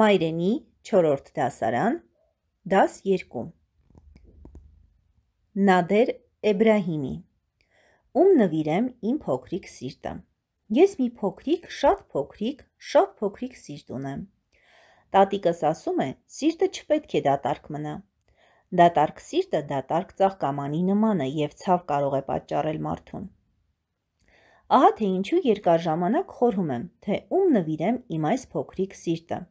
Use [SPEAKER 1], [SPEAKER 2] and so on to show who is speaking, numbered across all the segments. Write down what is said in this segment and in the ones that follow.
[SPEAKER 1] Մայրենի 4-րդ դասարան, դաս 2։ Նադեր Էբրահիմի Ում նվիրեմ իմ փոքրիկ սիրտը։ Ես մի փոքրիկ, շատ փոքրիկ, շատ փոքրիկ սիրտ ունեմ։ Տատիկս ասում է, սիրտը չպետք է դատարկ մնա։ Դատարկ սիրտը դատարկ ծաղկամանի նման է եւ ցավ կարող է պատճառել մարդուն։ Ահա թե ինչու երկար ժամանակ խորհում եմ, թե ում նվիրեմ իմ այս փոքրիկ սիրտը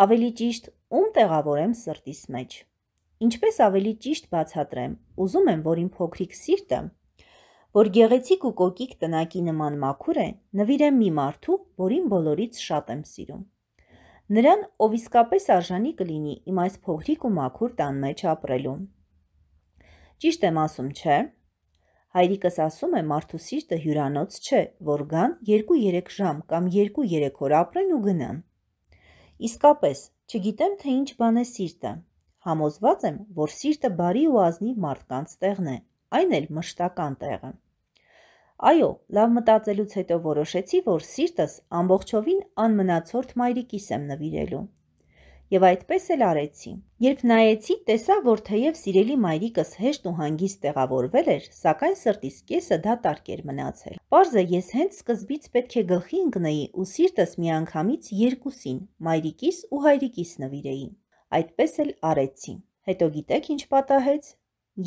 [SPEAKER 1] ավելի ճիշտ ում տեղավորեմ սրտիս մեջ։ Ինչպես ավելի ճիշտ բացատրեմ, ուզում եմ, որ իմ փոքրիկ սիրտը, որ գեղեցիկ ու կոկիկ տնակի նման մաքուր է, նվիրեմ մի մարդու, որին բոլորից շատ եմ սիրում։ Նրան, ով իսկապես արժանի կլինի իմ այս փոքրիկ ու մաքուր տան մեջ ապրելու։ Ճիշտ եմ ասում, չէ՞։ Հայրիկս ասում է մարդու սիրտը հյուրանոց չէ, որ գան 2-3 ժամ կամ 2-3 օր ապրեն ու գնան։ Իսկապես, չգիտեմ, թե ինչ բան է սիրտը։ Համոզված եմ, որ սիրտը բարի ու ազնիվ մարդկանց տեղն է, այն էլ մշտական տեղը։ Այո, լավ մտածելուց հետո որոշեցի, որ սիրտս ամբողջովին անմնացորդ մայրիկիս եմ նվիրելու եւ այդպես էլ արեցի։ Երբ նայեցի, տեսա, որ թեև սիրելի մայրիկս հեշտ ու հանգիստ տեղավորվել էր, սակայն սրտիս կեսը դատարկ էր մնացել։ Պարզը ես հենց սկզբից պետք է գլխի ընկնեի ու սիրտս միանգամից երկուսին՝ մայրիկիս ու հայրիկիս նվիրեի։ Այդպես էլ արեցի։ Հետո գիտեք ինչ պատահեց։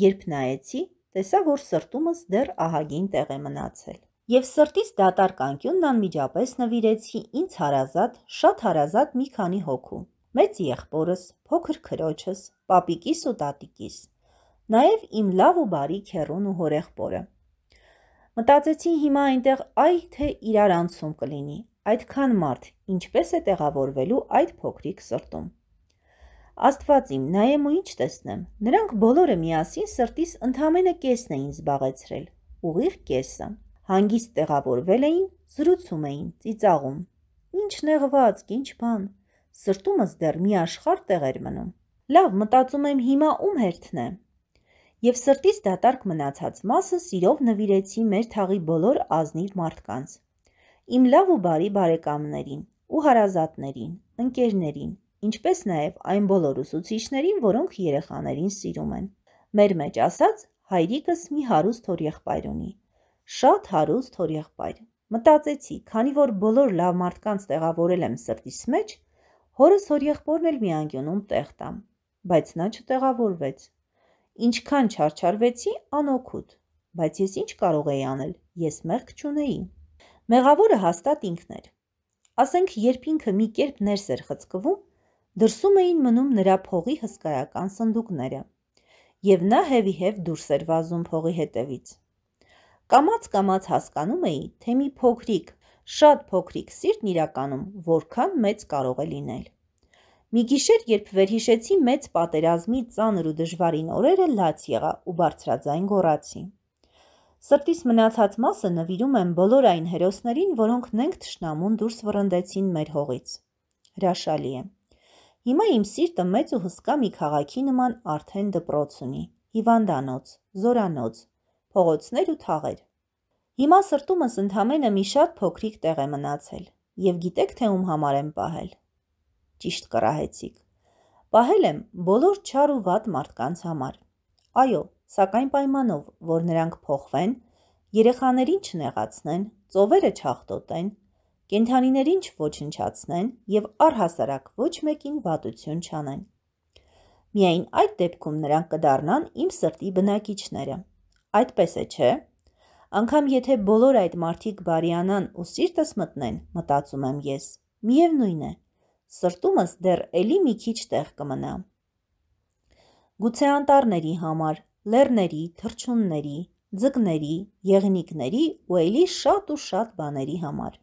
[SPEAKER 1] Երբ նայեցի, տեսա, որ սրտումս դեռ ահագին տեղ է մնացել։ Եվ սրտից դատարկ անկյունն անմիջապես նվիրեցի ինձ հարազատ, շատ հարազատ մի քանի հոգու մեծ եղբորս, փոքր քրոջս, պապիկիս ու տատիկիս, նաև իմ լավ ու բարի քերուն ու հորեղբորը։ Մտածեցի հիմա այնտեղ այ թե իրար անցում կլինի, այդքան մարդ ինչպես է տեղավորվելու այդ փոքրիկ սրտում։ Աստված իմ, նայեմ ու ինչ տեսնեմ։ Նրանք բոլորը միասին սրտիս ընդամենը կեսն էին զբաղեցրել, ուղիղ կեսը։ Հանգիստ տեղավորվել էին, զրուցում էին, ծիծաղում։ Ինչ նեղվածք, ինչ բան։ Սրտումս դեռ մի աշխարհ տեղ էր մնում։ Լավ, մտածում եմ հիմա ում հերթնեմ։ Եվ սրտից դատարկ մնացած մասը սիրով նվիրեցի մեր թաղի բոլոր ազնիվ մարդկանց։ Իմ լավ ու բարի բարեկամներին ու հարազատներին, ընկերներին, ինչպես նաև այն բոլոր ուսուցիչներին, որոնք երեխաներին սիրում են։ Մեր մեջ ասած, հայրիկս մի հարուստ հորեղբայր ունի։ Շատ հարուստ հորեղբայր։ Մտածեցի, քանի որ բոլոր լավ մարդկանց տեղավորել եմ սրտիս մեջ, Հորս հոր եղբորն էլ մի անկյունում տեղ տամ, բայց նա չտեղավորվեց։ Ինչքան չարչարվեցի անօքուտ, բայց ես ինչ կարող էի անել, ես մեղք չունեի։ Մեղավորը հաստատ ինքն էր։ Ասենք, երբ ինքը մի կերպ ներս էր խցկվում, դրսում էին մնում նրա փողի հսկայական սնդուկները, եւ նա հևիհև դուրս էր վազում փողի հետևից։ Կամաց-կամաց հասկանում էի, թե մի փոքրիկ Շատ փոքրիկ սիրտն իրականում որքան մեծ կարող է լինել։ Մի գիշեր, երբ վերհիշեցի մեծ պատերազմի ծանր ու դժվարին օրերը, լաց եղա ու բարձրաձայն գոռացի։ Սրտիս մնացած մասը նվիրում եմ բոլոր այն հերոսներին, որոնք նենք ճշնամուն դուրս վռնդեցին մեր հողից։ Հրաշալի է։ Հիմա իմ սիրտը մեծ ու հսկա մի քաղաքի նման արդեն դպրոց ունի։ Հիվանդանոց, զորանոց, փողոցներ ու թաղեր։ Հիմա սրտումս ընդամենը մի շատ փոքրիկ տեղ է մնացել և գիտեք, թե ում համար եմ պահել։ Ճիշտ կռահեցիք։ Պահել եմ բոլոր չար ու վատ մարդկանց համար։ Այո, սակայն պայմանով, որ նրանք փոխվեն, երեխաներին չնեղացնեն, ծովերը չախտոտեն, կենթանիներին չոչնչացնեն և առհասարակ ոչ մեկին վատություն չանեն։ Միայն այդ դեպքում նրանք կդառնան իմ սրտի բնակիչները։ Այդպես է, չէ՞։ Անկամ եթե բոլոր այդ մարդիկ բարիանան ու սիրտս մտնեն, մտածում եմ ես, միևնույն է, սրտումս դեռ էլի մի քիչ տեղ կմնա։ Գուցե անտառների համար, լեռների, թրջունների, ձկների, եղնիկների ու էլի շատ ու շատ բաների համար։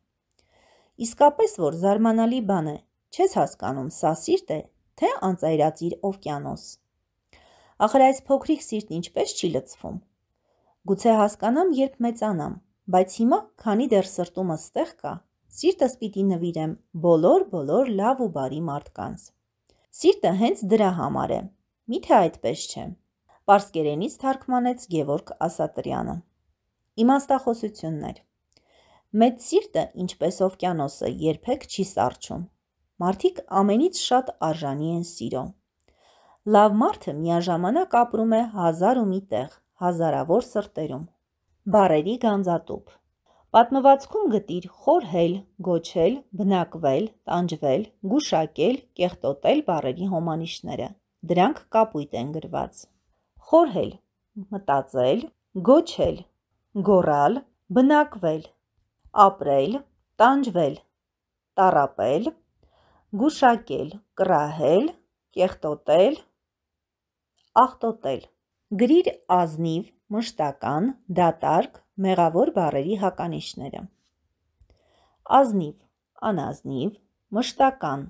[SPEAKER 1] Իսկապես որ զարմանալի բան է, չես հասկանում, սա սիրտ է, թե անծայրածիր օվկիանոս։ Ախր այս փոքրիկ սիրտն ինչպես չի լծվում, Գուցե հասկանամ, երբ մեծանամ, բայց հիմա, քանի դեռ սրտումս ստեղ կա, սիրտս պիտի նվիրեմ բոլոր-բոլոր լավ ու բարի մարդկանց։ Սիրտը հենց դրա համար է։ Միթե այդպես չէ։ Պարսկերենից թարգմանեց Գևորգ Ասատրյանը։ Իմաստախոսություններ։ Մեծ սիրտը, ինչպես օվկիանոսը, երբեք չի սառչում։ Մարդիկ ամենից շատ արժանի են սիրո։ Լավ մարդը միաժամանակ ապրում է հազար ու մի տեղ, հազարավոր սրտերում։ Բարերի գանձատուփ Պատմվածքում գտիր խորհել, գոչել, բնակվել, տանջվել, գուշակել, կեղտոտել բառերի հոմանիշները։ Դրանք կապույտ են գրված։ Խորհել, մտածել, գոչել, գոռալ, բնակվել, ապրել, տանջվել, տարապել, գուշակել, կրահել, կեղտոտել, ախտոտել։ Գրիր ազնիվ, մշտական, դատարկ, մեղավոր բառերի հականիշները։ Ազնիվ, անազնիվ, մշտական։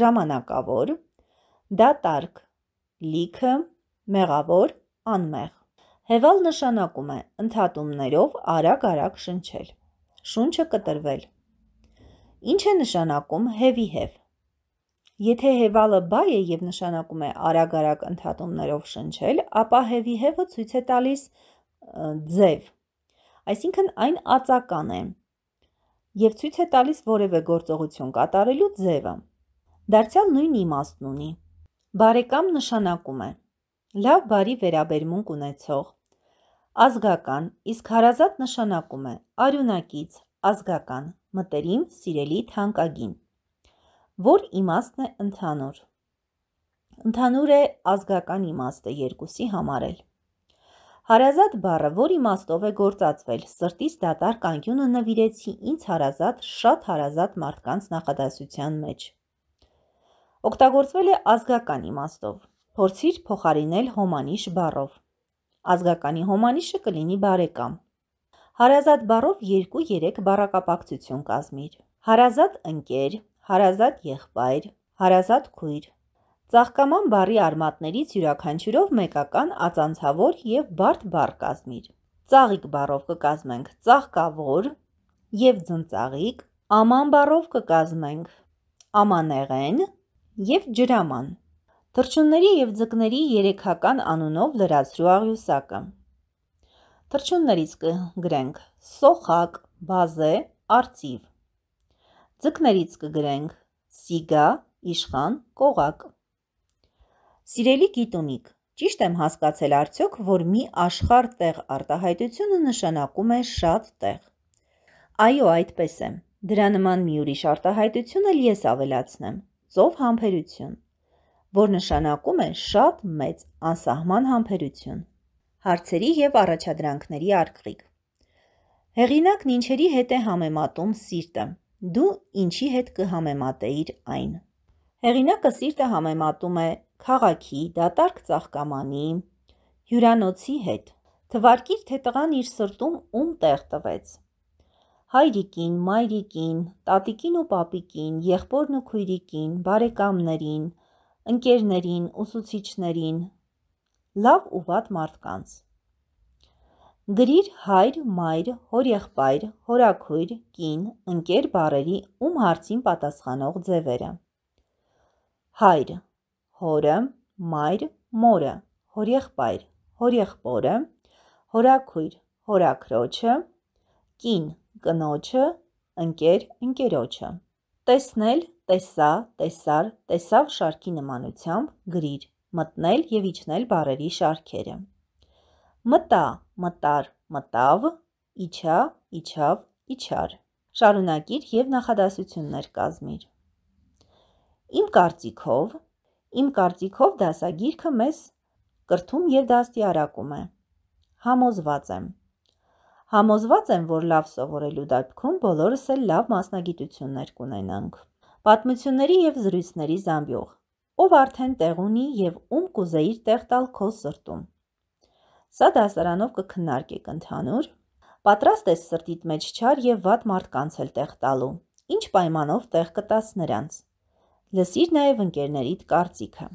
[SPEAKER 1] Ժամանակավոր, դատարկ, լիքը, մեղավոր, անմեղ։ Հևալ նշանակում է ընդհատումներով արագ-արագ շնչել։ Շունչը կտրվել։ Ինչ է նշանակում հևի հև։ Եթե հեվալը բայ է եւ նշանակում է արագ-արագ ընդհատումներով շնչել, ապա հեվի հևը ցույց է տալիս ձև։ Այսինքն այն ածական է եւ ցույց է տալիս որևէ գործողություն կատարելու ձևը։ Դարձյալ նույն իմաստն ունի։ Բարեկամ նշանակում է լավ բարի վերաբերմունք ունեցող, ազգական, իսկ հարազատ նշանակում է արյունակից, ազգական, մտերիմ, սիրելի, թանկագին որ իմաստն է ընդհանուր։ Ընդհանուր է ազգական իմաստը երկուսի համար էլ։ Հարազատ բառը, որ իմաստով է գործածվել, սրտից դատարկ անկյունը նվիրեցի ինձ հարազատ, շատ հարազատ մարդկանց նախադասության մեջ։ Օգտագործվել է ազգական իմաստով, փորձիր փոխարինել հոմանիշ բառով։ Ազգականի հոմանիշը կլինի բարեկամ։ Հարազատ բառով 2-3 բառակապակցություն կազմիր։ Հարազատ ընկեր, հարազատ եղբայր, հարազատ քույր։ Ծաղկաման բարի արմատներից յուրաքանչյուրով մեկական ածանցավոր եւ բարդ բառ կազմիր։ Ծաղիկ բառով կկազմենք ծաղկավոր եւ ծնծաղիկ, աման բառով կկազմենք ամանեղեն եւ ջրաման։ Թրջունների եւ ձկների երեքական անունով լրացրու աղյուսակը։ Թրջուններից կգրենք սոխակ, բազե, արծիվ։ Ձկներից կգրենք սիգա, իշխան, կողակ։ Սիրելի գիտունիկ, ճիշտ եմ հասկացել արդյոք, որ մի աշխար տեղ արտահայտությունը նշանակում է շատ տեղ։ Այո, այդպես է։ Դրա նման մի ուրիշ արտահայտություն էլ ես ավելացնեմ՝ ծով համբերություն, որ նշանակում է շատ մեծ անսահման համբերություն։ Հարցերի եւ առաջադրանքների արկղիկ։ Հեղինակն ինչերի հետ է համեմատում սիրտը։ Դու ինչի հետ կհամեմատեիր այն։ Հեղինակը սիրտը համեմատում է քաղաքի, դատարկ ծաղկամանի, հյուրանոցի հետ։ Թվարկիր, թե տղան իր սրտում ում տեղ տվեց։ Հայրիկին, մայրիկին, տատիկին ու պապիկին, եղբորն ու քույրիկին, բարեկամներին, ընկերներին, ուսուցիչներին, լավ ու վատ մարդկանց։ Գրիր հայր, մայր, հորեղբայր, հորաքույր, կին, ընկեր բարերի ում հարցին պատասխանող ձևերը։ Հայր, հորը, մայր, մորը, հորեղբայր, հորեղբորը, հորաքույր, հորաքրոջը, կին, կնոջը, ընկեր, ընկերոջը։ Տեսնել, տեսա, տեսար, տեսավ շարքի նմանությամբ գրիր, մտնել և իջնել բարերի շարքերը։ Մտա, մտար, մտավ, իջա, իջավ, իջար։ Շարունակիր և նախադասություններ կազմիր։ Իմ կարծիքով, իմ կարծիքով դասագիրքը մեզ կրթում և դաստիարակում է։ Համոզված եմ։ Համոզված եմ, որ լավ սովորելու դեպքում բոլորս էլ լավ մասնագիտություններ կունենանք։ Պատմությունների և զրույցների զամբյուղ։ Ով արդեն տեղ ունի և ում կուզեիր տեղ տալ քո սրտում։ Սա դասարանով կքննարկեք ընդհանուր, պատրաստ ես սրտիդ մեջ չար եւ վատ մարդկանց էլ տեղ տալու։ Ինչ պայմանով տեղ կտաս նրանց։ Լսիր նաեւ ընկերներիդ կարծիքը։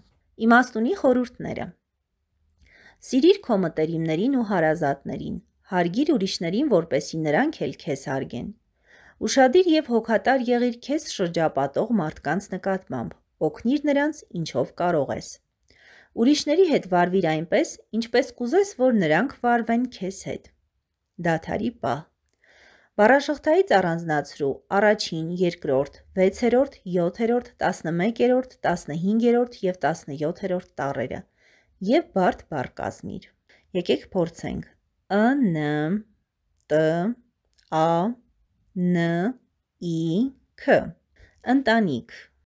[SPEAKER 1] Իմաստունի խորհուրդները։ Սիրիր քո մտերիմներին ու հարազատներին, հարգիր ուրիշներին, որպեսի նրանք էլ քեզ հարգեն։ Ուշադիր եւ հոգատար եղիր քեզ շրջապատող մարդկանց նկատմամբ, օգնիր նրանց ինչով կարող ես։ Ուրիշների հետ վարվիր այնպես, ինչպես կուզես, որ նրանք վարվեն քեզ հետ։ Դաթարի պահ։ Բառաշղթայից առանձնացրու առաջին, երկրորդ, 6-րդ, 7-րդ, 11-րդ, 15-րդ եւ 17-րդ տառերը եւ բարդ բառ կազմիր։ Եկեք փորձենք։ Ը Ն Տ Ա Ն I K ընտանիք